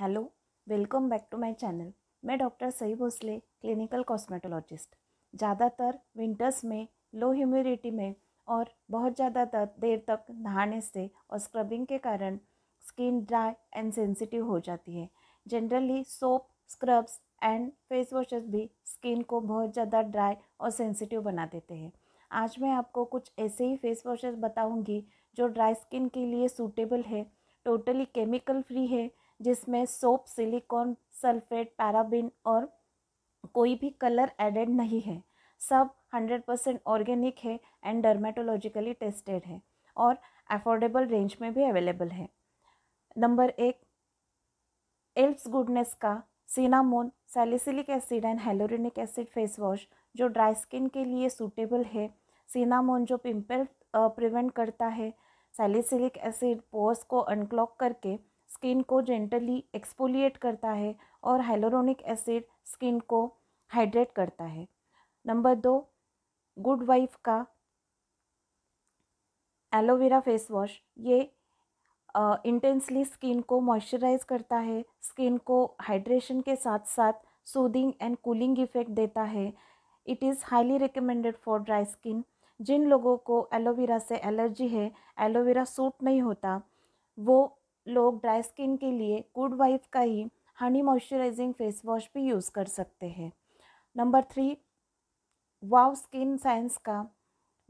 hello welcome back to my channel मैं doctor Sai Bhosle clinical cosmetologist ज़्यादातर winters में low humidity में और बहुत ज़्यादा देर तक नहाने से और स्क्रबिंग के कारण स्किन ड्राई एंड सेंसिटिव हो जाती है generally soap scrubs and face washes भी स्किन को बहुत ज़्यादा ड्राई और सेंसिटिव बना देते हैं आज मैं आपको कुछ ऐसे ही फेस वॉशेस बताऊँगी जो ड्राई स्किन के लिए सूटेबल है टोटली केमिकल फ्री है जिसमें सोप सिलिकॉन सल्फेट पैराबिन और कोई भी कलर एडेड नहीं है सब हंड्रेड परसेंट ऑर्गेनिक है एंड डर्मेटोलॉजिकली टेस्टेड है और अफोर्डेबल रेंज में भी अवेलेबल है नंबर एक एल्प्स गुडनेस का cinnamon salicylic acid and hyaluronic acid face wash जो ड्राई स्किन के लिए सूटेबल है सीनामोन जो पिंपल प्रिवेंट करता है सैलिसिलिक एसिड पोर्स को अनक्लॉक करके स्किन को जेंटली एक्सपोलिएट करता है और हाइलोरोनिक एसिड स्किन को हाइड्रेट करता है नंबर दो गुड वाइफ का एलोवेरा फेस वॉश ये इंटेंसली स्किन को मॉइस्चराइज करता है स्किन को हाइड्रेशन के साथ साथ सूदिंग एंड कूलिंग इफेक्ट देता है it is highly recommended for dry skin जिन लोगों को एलोवेरा से एलर्जी है एलोवेरा सूट नहीं होता वो लोग ड्राई स्किन के लिए गुड वाइफ का ही हनी मॉइस्चराइजिंग फेस वॉश भी यूज़ कर सकते हैं नंबर थ्री वाव स्किन साइंस का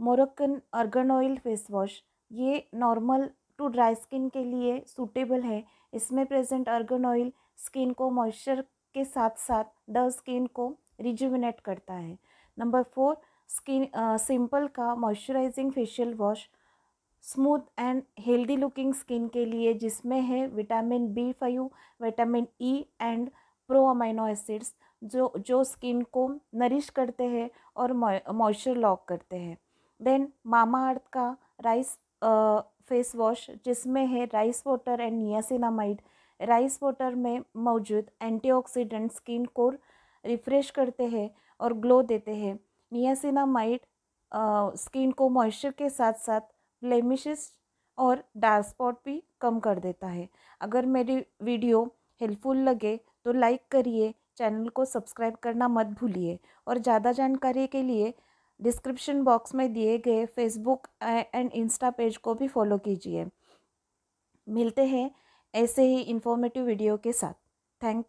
Moroccan argan oil face wash ये नॉर्मल टू ड्राई स्किन के लिए सूटेबल है इसमें प्रेजेंट अर्गन ऑयल स्किन को मॉइस्चर के साथ साथ ड स्किन को रिजुविनेट करता है नंबर फोर स्किन सिंपल का moisturizing facial wash smooth and healthy looking skin के लिए जिसमें है vitamin B five vitamin E and pro amino acids जो जो स्किन को नरिश करते हैं और मॉइस्चर लॉक करते हैं देन मामा अर्थ का राइस फेस वॉश जिसमें है rice water and niacinamide rice water में मौजूद एंटीऑक्सीडेंट स्किन को रिफ्रेश करते हैं और ग्लो देते हैं नियासिनामाइड स्किन को मॉइस्चर के साथ साथ ब्लेमिशेस और डार्क स्पॉट भी कम कर देता है अगर मेरी वीडियो हेल्पफुल लगे तो लाइक करिए चैनल को सब्सक्राइब करना मत भूलिए और ज़्यादा जानकारी के लिए डिस्क्रिप्शन बॉक्स में दिए गए फेसबुक एंड इंस्टा पेज को भी फॉलो कीजिए मिलते हैं ऐसे ही इन्फॉर्मेटिव वीडियो के साथ थैंक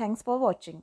थैंक्स फॉर वॉचिंग